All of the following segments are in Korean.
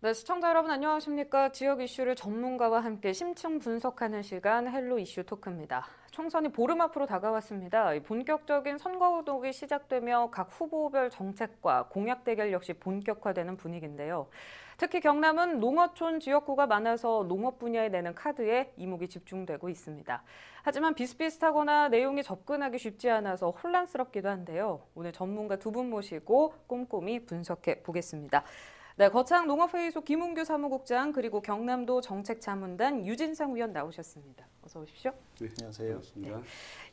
네, 시청자 여러분 안녕하십니까? 지역 이슈를 전문가와 함께 심층 분석하는 시간 헬로 이슈 토크입니다. 총선이 보름 앞으로 다가왔습니다. 본격적인 선거운동이 시작되며 각 후보별 정책과 공약 대결 역시 본격화되는 분위기인데요. 특히 경남은 농어촌 지역구가 많아서 농업 분야에 내는 카드에 이목이 집중되고 있습니다. 하지만 비슷비슷하거나 내용이 접근하기 쉽지 않아서 혼란스럽기도 한데요. 오늘 전문가 두 분 모시고 꼼꼼히 분석해 보겠습니다. 네, 거창 농업회의소 김웅규 사무국장 그리고 경남도 정책자문단 유진상 위원 나오셨습니다. 어서 오십시오. 네, 안녕하세요. 반갑습니다.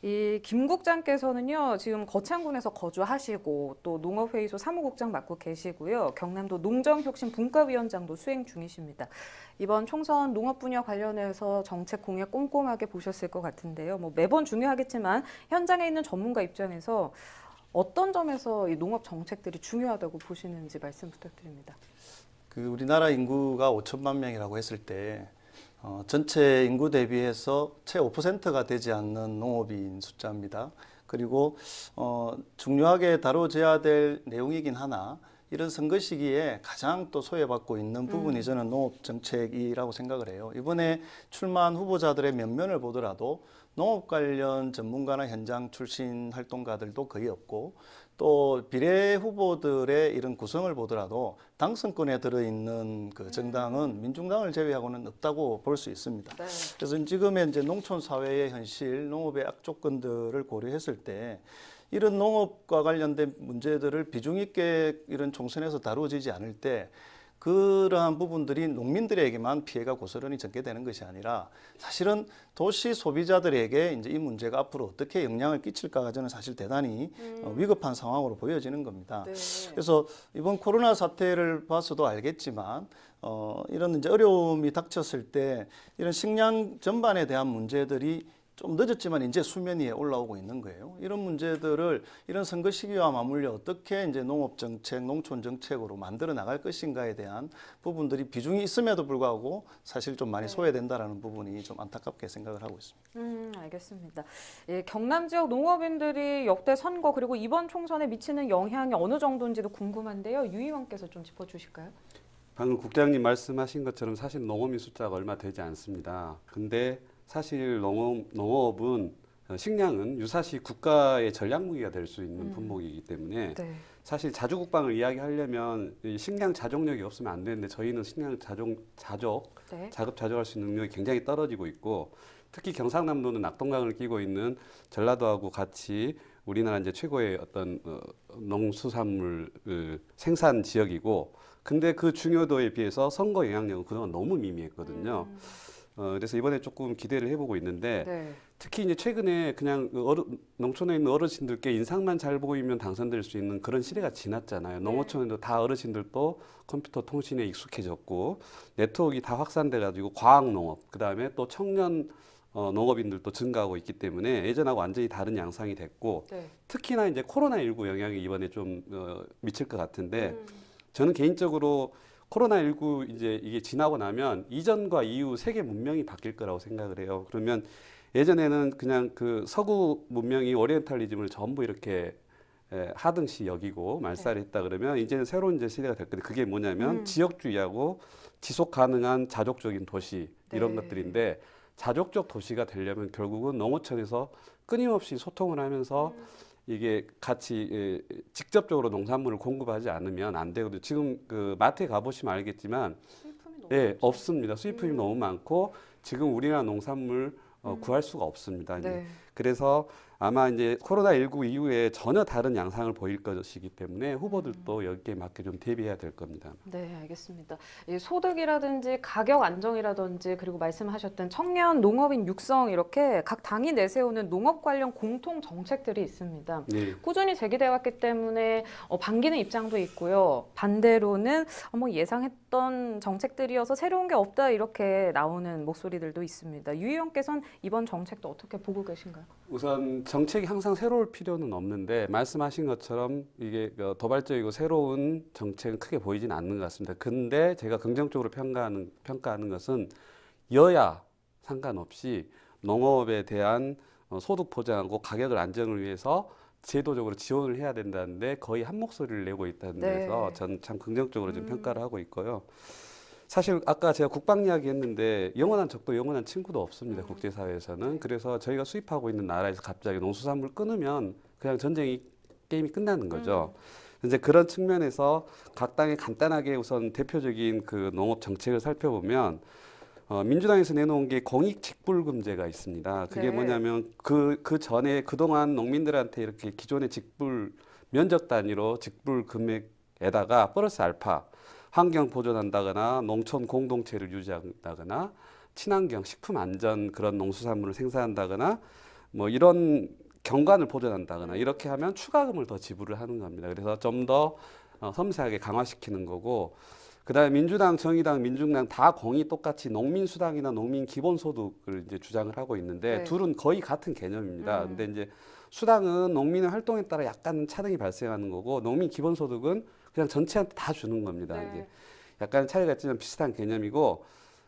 네. 이김 국장께서는요 지금 거창군에서 거주하시고 또 농업회의소 사무국장 맡고 계시고요 경남도 농정혁신 분과위원장도 수행 중이십니다. 이번 총선 농업 분야 관련해서 정책 공약 꼼꼼하게 보셨을 것 같은데요. 뭐 매번 중요하겠지만 현장에 있는 전문가 입장에서 어떤 점에서 이 농업 정책들이 중요하다고 보시는지 말씀 부탁드립니다. 그 우리나라 인구가 5천만 명이라고 했을 때 어, 전체 인구 대비해서 채 5%가 되지 않는 농업인 숫자입니다. 그리고 어, 중요하게 다뤄져야 될 내용이긴 하나 이런 선거 시기에 가장 또 소외받고 있는 음. 부분이 저는 농업 정책이라고 생각을 해요. 이번에 출마한 후보자들의 면면을 보더라도 농업 관련 전문가나 현장 출신 활동가들도 거의 없고 또 비례 후보들의 이런 구성을 보더라도 당선권에 들어있는 그 음. 정당은 민중당을 제외하고는 없다고 볼 수 있습니다. 네. 그래서 지금의 이제 농촌 사회의 현실, 농업의 악조건들을 고려했을 때 이런 농업과 관련된 문제들을 비중 있게 이런 총선에서 다루어지지 않을 때 그러한 부분들이 농민들에게만 피해가 고스란히 전개되는 것이 아니라 사실은 도시 소비자들에게 이제 이 문제가 앞으로 어떻게 영향을 끼칠까가 저는 사실 대단히 음. 어, 위급한 상황으로 보여지는 겁니다. 네. 그래서 이번 코로나 사태를 봐서도 알겠지만 어, 이런 이제 어려움이 닥쳤을 때 이런 식량 전반에 대한 문제들이 좀 늦었지만 이제 수면 위에 올라오고 있는 거예요. 이런 문제들을 이런 선거 시기와 맞물려 어떻게 이제 농업 정책, 농촌 정책으로 만들어 나갈 것인가에 대한 부분들이 비중이 있음에도 불구하고 사실 좀 많이 네. 소외된다라는 부분이 좀 안타깝게 생각을 하고 있습니다. 음, 알겠습니다. 예, 경남 지역 농업인들이 역대 선거 그리고 이번 총선에 미치는 영향이 어느 정도인지도 궁금한데요. 유 의원께서 좀 짚어 주실까요? 방금 국장님 말씀하신 것처럼 사실 농업인 숫자가 얼마 되지 않습니다. 근데 사실 농업, 농업은 식량은 유사시 국가의 전략무기가 될 수 있는 음. 품목이기 때문에 네. 사실 자주국방을 이야기하려면 식량 자족력이 없으면 안 되는데 저희는 식량 자족, 자족 네. 자급 자족할 수 있는 능력이 굉장히 떨어지고 있고 특히 경상남도는 낙동강을 끼고 있는 전라도하고 같이 우리나라 이제 최고의 어떤 어, 농수산물 생산 지역이고 근데 그 중요도에 비해서 선거 영향력은 그동안 너무 미미했거든요. 음. 어, 그래서 이번에 조금 기대를 해보고 있는데 네. 특히 이제 최근에 그냥 그 어르, 농촌에 있는 어르신들께 인상만 잘 보이면 당선될 수 있는 그런 시대가 지났잖아요. 네. 농어촌에도 다 어르신들도 컴퓨터 통신에 익숙해졌고 네트워크가 다 확산돼가지고 과학 농업 그다음에 또 청년 어, 농업인들도 증가하고 있기 때문에 예전하고 완전히 다른 양상이 됐고 네. 특히나 이제 코로나 19 영향이 이번에 좀 어, 미칠 것 같은데 음. 저는 개인적으로 코로나19 이제 이게 지나고 나면 이전과 이후 세계 문명이 바뀔 거라고 생각을 해요. 그러면 예전에는 그냥 그 서구 문명이 오리엔탈리즘을 전부 이렇게 하등시 여기고 말살했다 네. 을 그러면 이제는 새로운 이제 시대가 될 건데 그게 뭐냐면 음. 지역주의하고 지속 가능한 자족적인 도시 이런 네. 것들인데 자족적 도시가 되려면 결국은 농어촌에서 끊임없이 소통을 하면서 음. 이게 같이 예, 직접적으로 농산물을 공급하지 않으면 안 되거든요. 지금 그 마트에 가보시면 알겠지만 예, 네, 없습니다. 수입품이 음. 너무 많고 지금 우리나라 농산물 어, 음. 구할 수가 없습니다. 네. 그래서 아마 이제 코로나19 이후에 전혀 다른 양상을 보일 것이기 때문에 후보들도 음. 여기에 맞게 좀 대비해야 될 겁니다. 네, 알겠습니다. 소득이라든지 가격 안정이라든지 그리고 말씀하셨던 청년 농업인 육성 이렇게 각 당이 내세우는 농업 관련 공통 정책들이 있습니다. 네. 꾸준히 제기돼 왔기 때문에 어, 반기는 입장도 있고요. 반대로는 어, 뭐 예상했던 정책들이어서 새로운 게 없다 이렇게 나오는 목소리들도 있습니다. 유희영께서는 이번 정책도 어떻게 보고 계신가요? 우선 정책이 항상 새로울 필요는 없는데 말씀하신 것처럼 이게 어, 도발적이고 새로운 정책은 크게 보이진 않는 것 같습니다. 근데 제가 긍정적으로 평가하는 평가하는 것은 여야 상관없이 농업에 대한 어, 소득 보장하고 가격을 안정을 위해서 제도적으로 지원을 해야 된다는데 거의 한 목소리를 내고 있다는 네. 데서 네. 저는 참 긍정적으로 좀 음. 평가를 하고 있고요. 사실 아까 제가 국방 이야기 했는데 영원한 적도 영원한 친구도 없습니다. 국제사회에서는. 그래서 저희가 수입하고 있는 나라에서 갑자기 농수산물 끊으면 그냥 전쟁이 게임이 끝나는 거죠. 음. 이제 그런 측면에서 각 당이 간단하게 우선 대표적인 그 농업 정책을 살펴보면 어, 민주당에서 내놓은 게 공익 직불금제가 있습니다. 그게 네. 뭐냐면 그, 그 전에 그동안 농민들한테 이렇게 기존의 직불 면적 단위로 직불 금액에다가 플러스 알파 환경 보존한다거나 농촌 공동체를 유지한다거나 친환경 식품 안전 그런 농수산물을 생산한다거나 뭐 이런 경관을 보존한다거나 이렇게 하면 추가금을 더 지불을 하는 겁니다. 그래서 좀 더 어, 섬세하게 강화시키는 거고 그다음에 민주당, 정의당, 민중당 다 공이 똑같이 농민 수당이나 농민 기본 소득을 이제 주장을 하고 있는데 네. 둘은 거의 같은 개념입니다. 음. 근데 이제 수당은 농민의 활동에 따라 약간 차등이 발생하는 거고 농민 기본 소득은 그냥 전체한테 다 주는 겁니다. 네. 이게 약간 차이가 있지만 비슷한 개념이고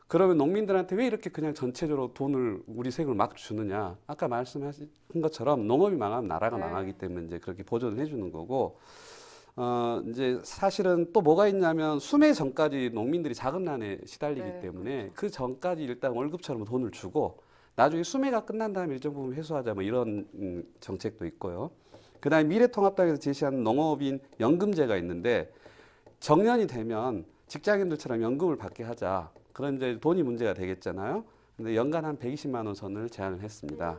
그러면 농민들한테 왜 이렇게 그냥 전체적으로 돈을 우리 세금을 막 주느냐? 아까 말씀하신 것처럼 농업이 망하면 나라가 네. 망하기 때문에 이제 그렇게 보존을 해주는 거고 어 이제 사실은 또 뭐가 있냐면 수매 전까지 농민들이 자금난에 시달리기 네, 때문에 그렇죠. 그 전까지 일단 월급처럼 돈을 주고 나중에 수매가 끝난 다음에 일정 부분 회수하자 뭐 이런 음, 정책도 있고요. 그다음에 미래통합당에서 제시한 농업인 연금제가 있는데 정년이 되면 직장인들처럼 연금을 받게 하자. 그런 이제 돈이 문제가 되겠잖아요. 근데 연간 한 120만 원 선을 제안을 했습니다.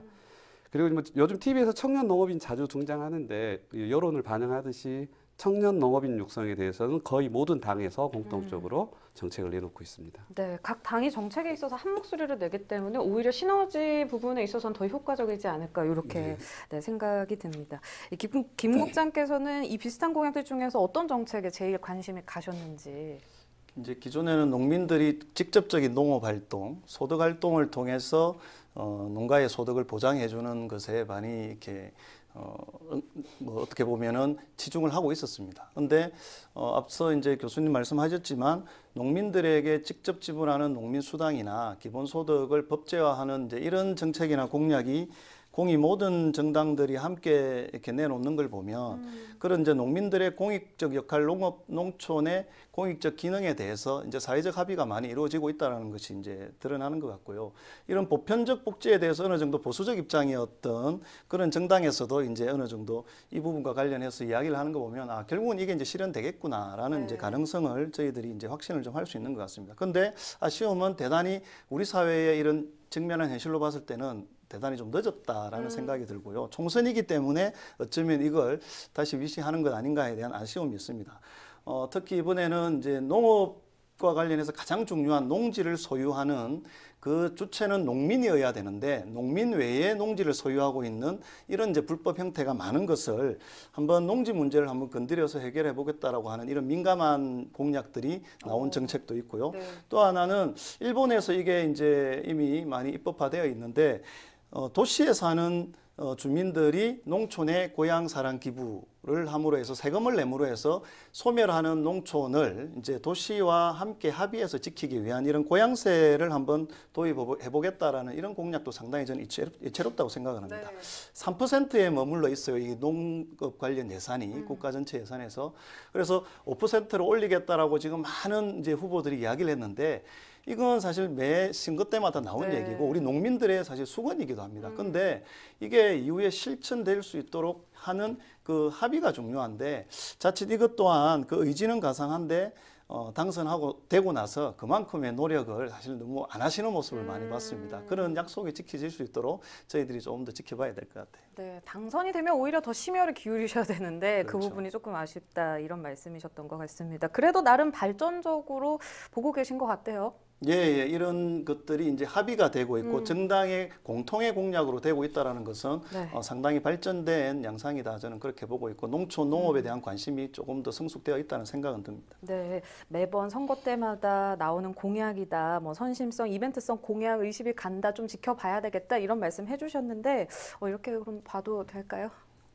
그리고 뭐 요즘 TV에서 청년 농업인 자주 등장하는데 여론을 반영하듯이 청년 농업인 육성에 대해서는 거의 모든 당에서 공통적으로 음. 정책을 내놓고 있습니다. 네, 각 당이 정책에 있어서 한 목소리를 내기 때문에 오히려 시너지 부분에 있어서는 더 효과적이지 않을까 이렇게 네. 네, 생각이 듭니다. 김, 김 국장께서는 이 비슷한 공약들 중에서 어떤 정책에 제일 관심이 가셨는지 이제 기존에는 농민들이 직접적인 농업 활동, 소득 활동을 통해서 어, 농가의 소득을 보장해주는 것에 많이 이렇게 어, 음, 뭐 어떻게 보면은 치중을 하고 있었습니다. 근데 어, 앞서 이제 교수님 말씀하셨지만 농민들에게 직접 지불하는 농민 수당이나 기본소득을 법제화하는 이제 이런 정책이나 공약이 공이 모든 정당들이 함께 이렇게 내놓는 걸 보면 음. 그런 이제 농민들의 공익적 역할, 농업 농촌의 공익적 기능에 대해서 이제 사회적 합의가 많이 이루어지고 있다라는 것이 이제 드러나는 것 같고요. 이런 보편적 복지에 대해서 어느 정도 보수적 입장이었던 그런 정당에서도 이제 어느 정도 이 부분과 관련해서 이야기를 하는 거 보면 아 결국은 이게 이제 실현되겠구나라는 네. 이제 가능성을 저희들이 이제 확신을 좀 할 수 있는 것 같습니다. 그런데 아쉬움은 대단히 우리 사회의 이런 직면한 현실로 봤을 때는 대단히 좀 늦었다라는 음. 생각이 들고요. 총선이기 때문에 어쩌면 이걸 다시 위시하는 것 아닌가에 대한 아쉬움이 있습니다. 어, 특히 이번에는 이제 농업과 관련해서 가장 중요한 농지를 소유하는 그 주체는 농민이어야 되는데 농민 외에 농지를 소유하고 있는 이런 이제 불법 형태가 많은 것을 한번 농지 문제를 한번 건드려서 해결해 보겠다라고 하는 이런 민감한 공약들이 나온 오. 정책도 있고요. 네. 또 하나는 일본에서 이게 이제 이미 많이 입법화되어 있는데 어, 도시에 사는 어, 주민들이 농촌의 고향 사랑 기부 를 함으로 해서 세금을 내므로 해서 소멸하는 농촌을 이제 도시와 함께 합의해서 지키기 위한 이런 고향세를 한번 도입해 보겠다라는 이런 공약도 상당히 저는 이채롭다고 생각을 합니다. 네. 3%에 머물러 있어요. 이 농업 관련 예산이 음. 국가 전체 예산에서 그래서 5%로 올리겠다라고 지금 많은 이제 후보들이 이야기를 했는데 이건 사실 매신거 때마다 나온 네. 얘기고 우리 농민들의 사실 수건이기도 합니다. 음. 근데 이게 이후에 실천될 수 있도록 하는 그 합의가 중요한데 자칫 이것 또한 그 의지는 가상한데 어, 당선하고 되고 나서 그만큼의 노력을 사실 너무 안 하시는 모습을 많이 음. 봤습니다. 그런 약속이 지켜질 수 있도록 저희들이 조금 더 지켜봐야 될 것 같아요. 네, 당선이 되면 오히려 더 심혈을 기울이셔야 되는데 그 그렇죠. 그 부분이 조금 아쉽다 이런 말씀이셨던 것 같습니다. 그래도 나름 발전적으로 보고 계신 것 같아요. 예, 예, 이런 것들이 이제 합의가 되고 있고 음. 정당의 공통의 공약으로 되고 있다라는 것은 네. 어, 상당히 발전된 양상이다 저는 그렇게 보고 있고 농촌 농업에 음. 대한 관심이 조금 더 성숙되어 있다는 생각은 듭니다. 네, 매번 선거 때마다 나오는 공약이다, 뭐 선심성, 이벤트성 공약 의식이 간다, 좀 지켜봐야 되겠다 이런 말씀 해주셨는데 어, 이렇게 그럼 봐도 될까요?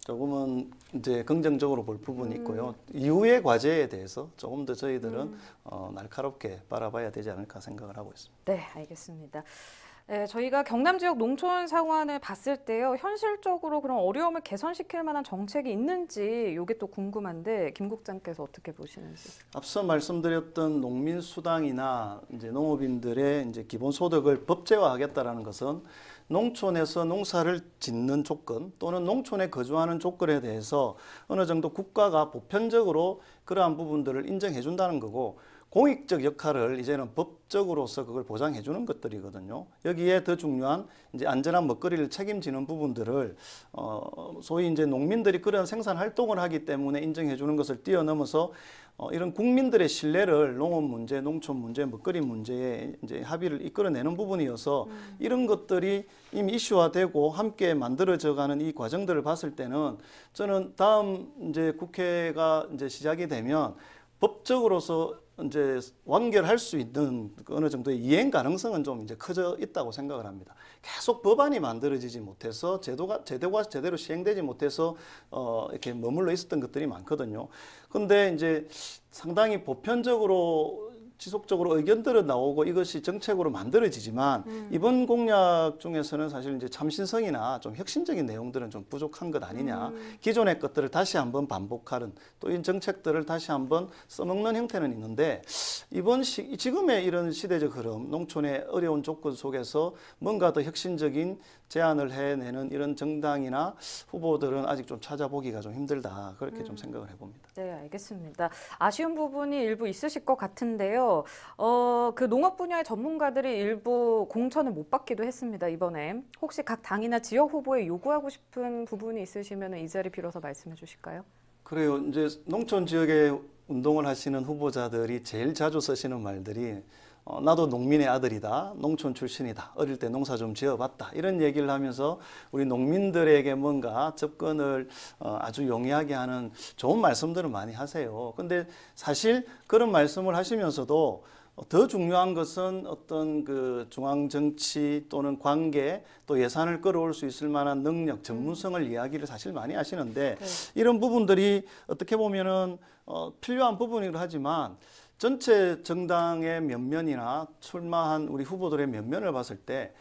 조금은 이제 긍정적으로 볼 부분이 음. 있고요. 음. 이후의 과제에 대해서 조금 더 저희들은 음. 어, 날카롭게 바라봐야 되지 않을까 생각을 하고 있습니다. 네, 알겠습니다. 네, 저희가 경남 지역 농촌 상황을 봤을 때요, 현실적으로 그런 어려움을 개선시킬 만한 정책이 있는지 이게 또 궁금한데 김 국장께서 어떻게 보시는지? 앞서 말씀드렸던 농민 수당이나 이제 농업인들의 이제 기본 소득을 법제화하겠다라는 것은 농촌에서 농사를 짓는 조건 또는 농촌에 거주하는 조건에 대해서 어느 정도 국가가 보편적으로 그러한 부분들을 인정해 준다는 거고 공익적 역할을 이제는 법적으로서 그걸 보장해 주는 것들이거든요. 여기에 더 중요한 이제 안전한 먹거리를 책임지는 부분들을 어 소위 이제 농민들이 그런 생산 활동을 하기 때문에 인정해 주는 것을 뛰어넘어서 어 이런 국민들의 신뢰를 농업 문제, 농촌 문제, 먹거리 문제에 이제 합의를 이끌어내는 부분이어서 음. 이런 것들이 이미 이슈화되고 함께 만들어져가는 이 과정들을 봤을 때는 저는 다음 이제 국회가 이제 시작이 되면 법적으로서 이제 완결할 수 있는 그 어느 정도의 이행 가능성은 좀 이제 커져 있다고 생각을 합니다. 계속 법안이 만들어지지 못해서 제도가 제도가 제대로 시행되지 못해서 어 이렇게 머물러 있었던 것들이 많거든요. 근데 이제 상당히 보편적으로 지속적으로 의견들은 나오고 이것이 정책으로 만들어지지만 음. 이번 공약 중에서는 사실 이제 참신성이나 좀 혁신적인 내용들은 좀 부족한 것 아니냐. 음. 기존의 것들을 다시 한번 반복하는 또 이 정책들을 다시 한번 써먹는 형태는 있는데 이번 시, 지금의 이런 시대적 흐름, 농촌의 어려운 조건 속에서 뭔가 더 혁신적인 제안을 해내는 이런 정당이나 후보들은 아직 좀 찾아보기가 좀 힘들다 그렇게 음. 좀 생각을 해봅니다. 네, 알겠습니다. 아쉬운 부분이 일부 있으실 것 같은데요. 어, 그 농업 분야의 전문가들이 일부 공천을 못 받기도 했습니다 이번에. 혹시 각 당이나 지역 후보에 요구하고 싶은 부분이 있으시면 이 자리 빌어서 말씀해 주실까요? 그래요. 이제 농촌 지역의 운동을 하시는 후보자들이 제일 자주 쓰시는 말들이 어, 나도 농민의 아들이다, 농촌 출신이다, 어릴 때 농사 좀 지어봤다 이런 얘기를 하면서 우리 농민들에게 뭔가 접근을 어, 아주 용이하게 하는 좋은 말씀들을 많이 하세요. 근데 사실 그런 말씀을 하시면서도 더 중요한 것은 어떤 그 중앙 정치 또는 관계 또 예산을 끌어올 수 있을 만한 능력, 전문성을 음. 이야기를 사실 많이 하시는데 네. 이런 부분들이 어떻게 보면은 어, 필요한 부분이긴 하지만 전체 정당의 면면이나 출마한 우리 후보들의 면면을 봤을 때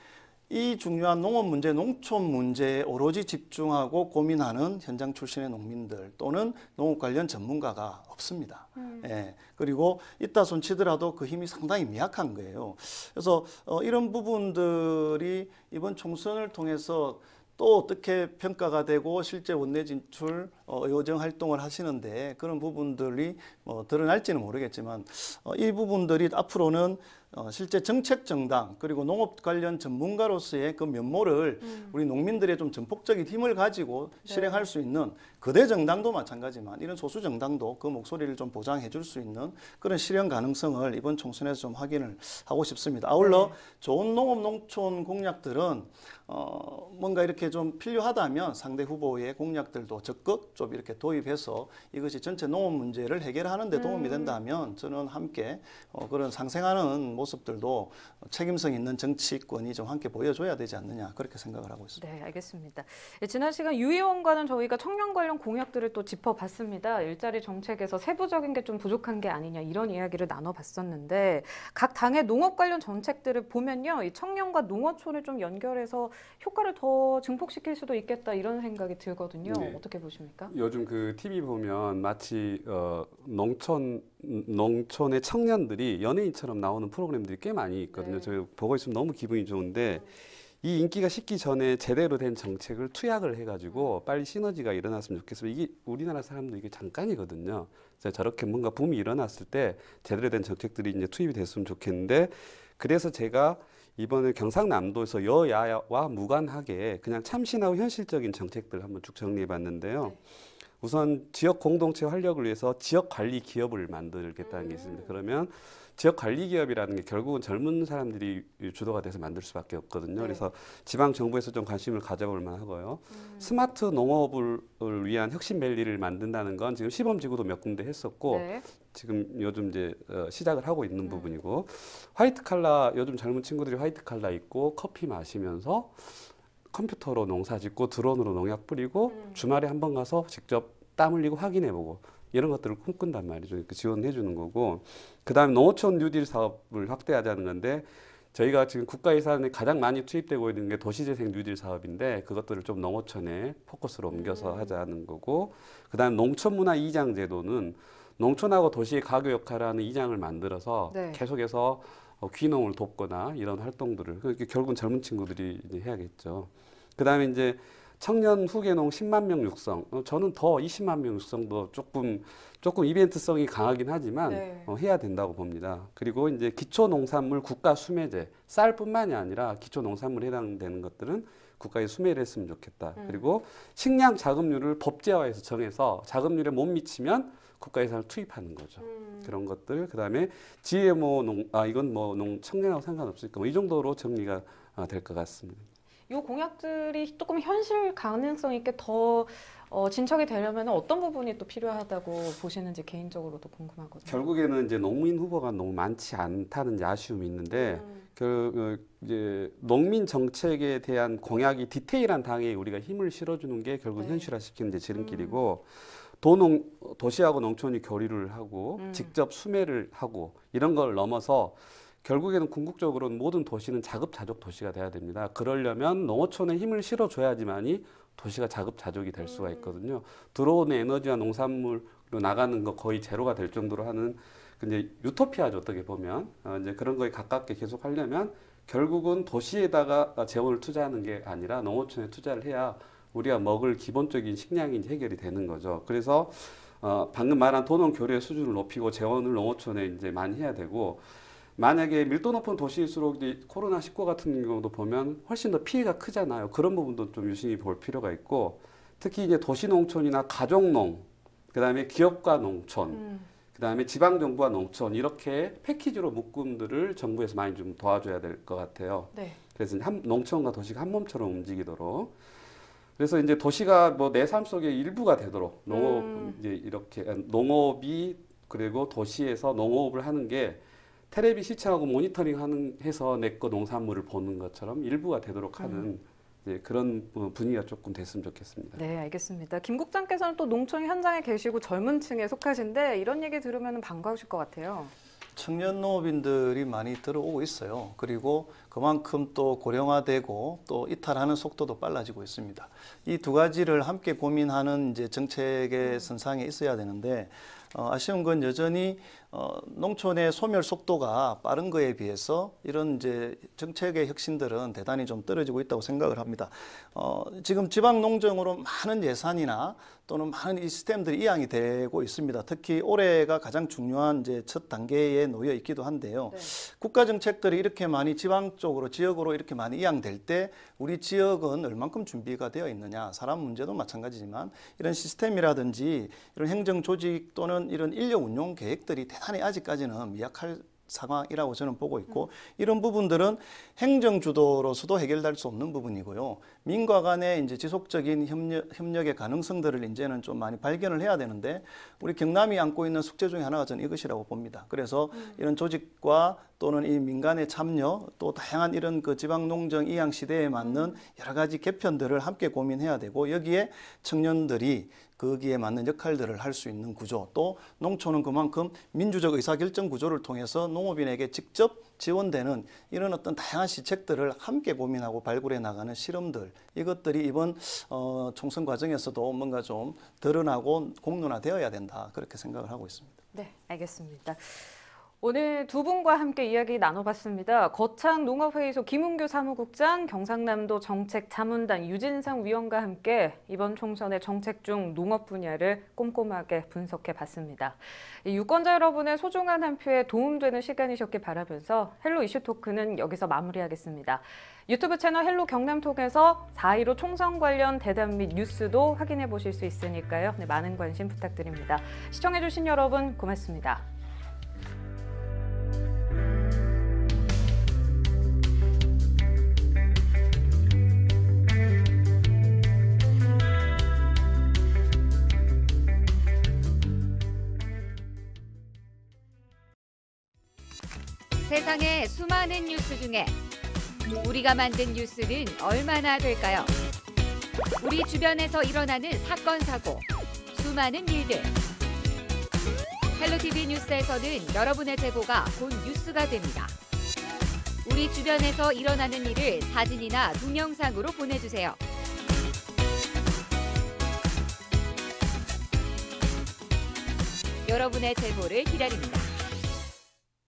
이 중요한 농업 문제, 농촌 문제에 오로지 집중하고 고민하는 현장 출신의 농민들 또는 농업 관련 전문가가 없습니다. 음. 예. 그리고 이따 손치더라도 그 힘이 상당히 미약한 거예요. 그래서 어, 이런 부분들이 이번 총선을 통해서 또 어떻게 평가가 되고 실제 원내 진출 어, 요정 활동을 하시는데 그런 부분들이 뭐 드러날지는 모르겠지만 어, 이 부분들이 앞으로는 어, 실제 정책 정당 그리고 농업 관련 전문가로서의 그 면모를 음. 우리 농민들의 좀 전폭적인 힘을 가지고 네. 실행할 수 있는 거대 정당도 마찬가지만 지 이런 소수 정당도 그 목소리를 좀 보장해 줄 수 있는 그런 실현 가능성을 이번 총선에서 좀 확인을 하고 싶습니다. 아울러 네. 좋은 농업 농촌 공약들은 어 뭔가 이렇게 좀 필요하다면 상대 후보의 공약들도 적극 좀 이렇게 도입해서 이것이 전체 농업 문제를 해결하는 데 도움이 음. 된다면 저는 함께 어 그런 상생하는 모습들도 책임성 있는 정치권이 좀 함께 보여줘야 되지 않느냐 그렇게 생각을 하고 있습니다. 네, 알겠습니다. 예, 지난 시간 유의원과는 저희가 청년 관련 수많 공약들을 또 짚어봤습니다. 일자리 정책에서 세부적인 게 좀 부족한 게 아니냐 이런 이야기를 나눠봤었는데 각 당의 농업 관련 정책들을 보면요. 이 청년과 농어촌을 좀 연결해서 효과를 더 증폭시킬 수도 있겠다 이런 생각이 들거든요. 네. 어떻게 보십니까? 요즘 그 TV 보면 마치 어, 농촌 농촌의 청년들이 연예인처럼 나오는 프로그램들이 꽤 많이 있거든요. 네. 저 보고 있으면 너무 기분이 좋은데 네. 이 인기가 식기 전에 제대로 된 정책을 투약을 해가지고 음. 빨리 시너지가 일어났으면 좋겠습니 이게 우리나라 사람도 이게 잠깐이거든요. 저렇게 뭔가 붐이 일어났을 때 제대로 된 정책들이 이제 투입이 됐으면 좋겠는데 그래서 제가 이번에 경상남도에서 여야와 무관하게 그냥 참신하고 현실적인 정책들 한번 쭉 정리해 봤는데요. 네. 우선 지역 공동체 활력을 위해서 지역 관리 기업을 만들겠다는 게 있습니다. 음. 그러면 지역 관리 기업이라는 게 결국은 젊은 사람들이 주도가 돼서 만들 수밖에 없거든요. 네. 그래서 지방 정부에서 좀 관심을 가져볼 만하고요. 음. 스마트 농업을 위한 혁신 밸리를 만든다는 건 지금 시범 지구도 몇 군데 했었고 네. 지금 요즘 이제 어, 시작을 하고 있는 음. 부분이고 화이트 칼라 요즘 젊은 친구들이 화이트 칼라 입고 커피 마시면서 컴퓨터로 농사 짓고 드론으로 농약 뿌리고 음. 주말에 한 번 가서 직접 땀 흘리고 확인해보고 이런 것들을 꿈꾼단 말이죠. 그 지원해 주는 거고 그다음에 농어촌 뉴딜 사업을 확대하자는 건데 저희가 지금 국가 예산에 가장 많이 투입되고 있는 게 도시재생 뉴딜 사업인데 그것들을 좀 농어촌에 포커스로 옮겨서 음. 하자는 거고 그다음 에 농촌문화 이장 제도는 농촌하고 도시의 가교 역할하는 을 이장을 만들어서 네. 계속해서 어, 귀농을 돕거나 이런 활동들을 그 결국은 젊은 친구들이 이제 해야겠죠. 그다음에 이제 청년 후계농 10만 명 육성. 어, 저는 더 20만 명 육성도 조금 조금 이벤트성이 강하긴 하지만 네. 어, 해야 된다고 봅니다. 그리고 이제 기초 농산물 국가 수매제 쌀뿐만이 아니라 기초 농산물에 해당되는 것들은 국가에 수매를 했으면 좋겠다. 음. 그리고 식량 자금률을 법제화해서 정해서 자금률에못 미치면 국가 예산을 투입하는 거죠. 음. 그런 것들 그다음에 GMO 농아 이건 뭐 농 청년하고 상관없으니까 뭐 이 정도로 정리가 아, 될것 같습니다. 요 공약들이 조금 현실 가능성 있게 더 어, 진척이 되려면 어떤 부분이 또 필요하다고 보시는지 개인적으로도 궁금하거든요. 결국에는 이제 농민 후보가 너무 많지 않다는 아쉬움이 있는데 음. 결, 그, 어, 그, 이제 농민 정책에 대한 공약이 디테일한 당에 우리가 힘을 실어주는 게 결국 네. 현실화시키는 지름길이고 음. 도농 도시하고 농촌이 교류를 하고 음. 직접 수매를 하고 이런 걸 넘어서 결국에는 궁극적으로는 모든 도시는 자급자족 도시가 돼야 됩니다. 그러려면 농어촌에 힘을 실어줘야지만이 도시가 자급자족이 될 수가 음. 있거든요. 들어오는 에너지와 농산물로 나가는 거 거의 제로가 될 정도로 하는 그 이제 유토피아죠 어떻게 보면 어, 이제 그런 거에 가깝게 계속 하려면 결국은 도시에다가 재원을 투자하는 게 아니라 농어촌에 투자를 해야 우리가 먹을 기본적인 식량이 해결이 되는 거죠. 그래서 어, 방금 말한 도농 교류의 수준을 높이고 재원을 농어촌에 이제 많이 해야 되고 만약에 밀도 높은 도시일수록 코로나 19 같은 경우도 보면 훨씬 더 피해가 크잖아요. 그런 부분도 좀 유심히 볼 필요가 있고 특히 이제 도시 농촌이나 가족농, 그다음에 기업과 농촌, 음. 그다음에 지방 정부와 농촌 이렇게 패키지로 묶음들을 정부에서 많이 좀 도와줘야 될 것 같아요. 네. 그래서 한, 농촌과 도시가 한 몸처럼 움직이도록 그래서 이제 도시가 뭐 내 삶 속의 일부가 되도록 농업 음. 이제 이렇게 농업이 그리고 도시에서 농업을 하는 게 테레비 시청하고 모니터링하는 해서 내 거 농산물을 보는 것처럼 일부가 되도록 하는 음. 예, 그런 분위기가 조금 됐으면 좋겠습니다. 네, 알겠습니다. 김 국장께서는 또 농촌 현장에 계시고 젊은 층에 속하신데 이런 얘기 들으면 반가우실 것 같아요. 청년 농업인들이 많이 들어오고 있어요. 그리고 그만큼 또 고령화되고 또 이탈하는 속도도 빨라지고 있습니다. 이 두 가지를 함께 고민하는 이제 정책의 음. 선상에 있어야 되는데 어, 아쉬운 건 여전히 어, 농촌의 소멸 속도가 빠른 거에 비해서 이런 이제 정책의 혁신들은 대단히 좀 떨어지고 있다고 생각을 합니다. 어, 지금 지방 농정으로 많은 예산이나 또는 많은 이 시스템들이 이양이 되고 있습니다. 특히 올해가 가장 중요한 이제 첫 단계에 놓여 있기도 한데요. 네. 국가 정책들이 이렇게 많이 지방 쪽으로 지역으로 이렇게 많이 이양될 때 우리 지역은 얼만큼 준비가 되어 있느냐. 사람 문제도 마찬가지지만 이런 시스템이라든지 이런 행정 조직 또는 이런 인력 운용 계획들이 대단히 대단히 아직까지는 미약할 상황이라고 저는 보고 있고 이런 부분들은 행정 주도로서도 해결될 수 없는 부분이고요. 민과 간의 이제 지속적인 협력, 협력의 가능성들을 이제는 좀 많이 발견을 해야 되는데 우리 경남이 안고 있는 숙제 중에 하나가 저는 이것이라고 봅니다. 그래서 음. 이런 조직과 또는 이 민간의 참여 또 다양한 이런 그 지방 농정 이양 시대에 맞는 음. 여러 가지 개편들을 함께 고민해야 되고 여기에 청년들이 거기에 맞는 역할들을 할 수 있는 구조 또 농촌은 그만큼 민주적 의사결정 구조를 통해서 농업인에게 직접 지원되는 이런 어떤 다양한 시책들을 함께 고민하고 발굴해 나가는 실험들 이것들이 이번 어, 총선 과정에서도 뭔가 좀 드러나고 공론화되어야 된다 그렇게 생각을 하고 있습니다. 네 알겠습니다. 오늘 두 분과 함께 이야기 나눠봤습니다. 거창 농업회의소 김은규 사무국장, 경상남도 정책자문단 유진상 위원과 함께 이번 총선의 정책 중 농업 분야를 꼼꼼하게 분석해봤습니다. 유권자 여러분의 소중한 한 표에 도움되는 시간이셨길 바라면서 헬로 이슈 토크는 여기서 마무리하겠습니다. 유튜브 채널 헬로 경남 통해서 4.15 총선 관련 대담 및 뉴스도 확인해 보실 수 있으니까요. 네, 많은 관심 부탁드립니다. 시청해주신 여러분 고맙습니다. 세상의 수많은 뉴스 중에 우리가 만든 뉴스는 얼마나 될까요? 우리 주변에서 일어나는 사건 사고, 수많은 일들. 헬로티비 뉴스에서는 여러분의 제보가 곧 뉴스가 됩니다. 우리 주변에서 일어나는 일을 사진이나 동영상으로 보내주세요. 여러분의 제보를 기다립니다.